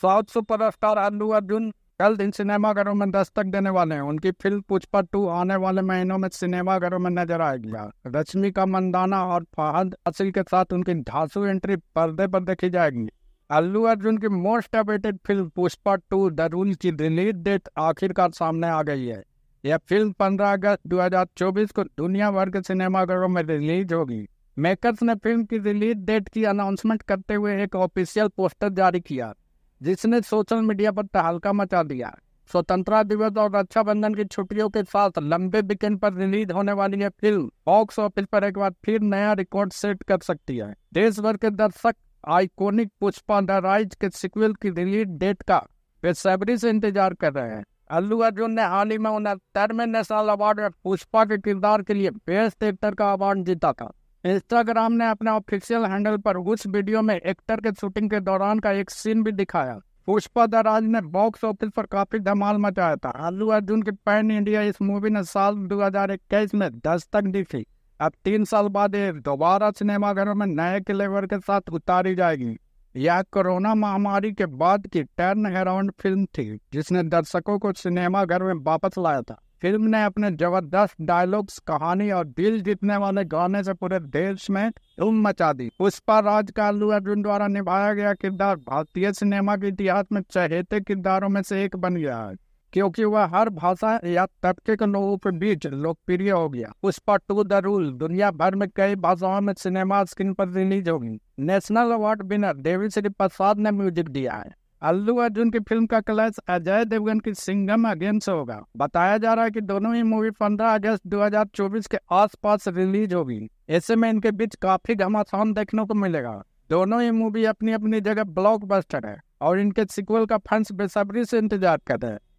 south superstar अल्लू अर्जुन कल दिन सिनेमाघरों में दस्तक देने वाले हैं उनकी फिल्म पुष्पा टू आने वाले महीनों में सिनेमाघरों में नजर आएगी रश्मि का मंदाना और फहद असिल के साथ उनकी धासु एंट्री पर्दे पर देखी जाएगी अल्लू अर्जुन की most awaited film Pushpa two the rule की रिलीज डेट आखिरकार सामने आ गई है यह फिल्म 15 अगस्त 2024 को दुनिया भर के सिनेमाघरों में रिलीज होगी मेकर्स ने फिल्म की रिलीज डेट की अनाउंसमेंट करते हुए एक ऑफिशियल पोस्टर जारी किया जिसने सोशल मीडिया पर तहलका तो मचा दिया स्वतंत्रता दिवस और रक्षाबंधन की छुट्टियों के साथ लंबे वीकेंड पर रिलीज होने वाली यह फिल्म बॉक्स ऑफिस पर एक बार फिर नया रिकॉर्ड सेट कर सकती है देश भर के दर्शक आइकोनिक पुष्पा द राइज के सिक्वल की रिलीज डेट का बेसब्री से इंतजार कर रहे हैं अल्लू अर्जुन ने हाल ही में उन्हें तेरहवें नेशनल अवार्ड में पुष्पा के किरदार के लिए बेस्ट एक्टर का अवार्ड जीता था इंस्टाग्राम ने अपने ऑफिशियल हैंडल पर उस वीडियो में एक्टर के शूटिंग के दौरान का एक सीन भी दिखाया पुष्पा दराज ने बॉक्स ऑफिस पर काफी धमाल मचाया था अल्लू अर्जुन की पैन इंडिया इस मूवी ने साल इक्कीस में दस्तक दी थी अब तीन साल बाद ये दोबारा सिनेमाघरों में नए क्लेवर के साथ उतारी जाएगी यह कोरोना महामारी के बाद की टर्न अराउंड फिल्म थी जिसने दर्शकों को सिनेमाघर में वापस लाया था फिल्म ने अपने जबरदस्त डायलॉग्स कहानी और दिल जीतने वाले गाने से पूरे देश में धूम मचा दी पुष्पा राज का अल्लू अर्जुन द्वारा निभाया गया किरदार भारतीय सिनेमा के इतिहास में चहेते किरदारों में से एक बन गया है क्योंकि वह हर भाषा या तबके के लोगों के बीच लोकप्रिय हो गया पुष्पा टू द रूल दुनिया भर में कई भाषाओं में सिनेमा स्क्रीन पर रिलीज होगी national award winner Devi Shri Prasad ने म्यूजिक दिया है अल्लू अर्जुन की फिल्म का क्लैश अजय देवगन की सिंगम अगेन से होगा बताया जा रहा है कि दोनों ही मूवी 15 अगस्त 2024 के आसपास रिलीज होगी ऐसे में इनके बीच काफी घमासान देखने को मिलेगा दोनों ही मूवी अपनी अपनी जगह ब्लॉकबस्टर है और इनके सिक्वल का फंस बेसब्री से इंतजार कर रहे हैं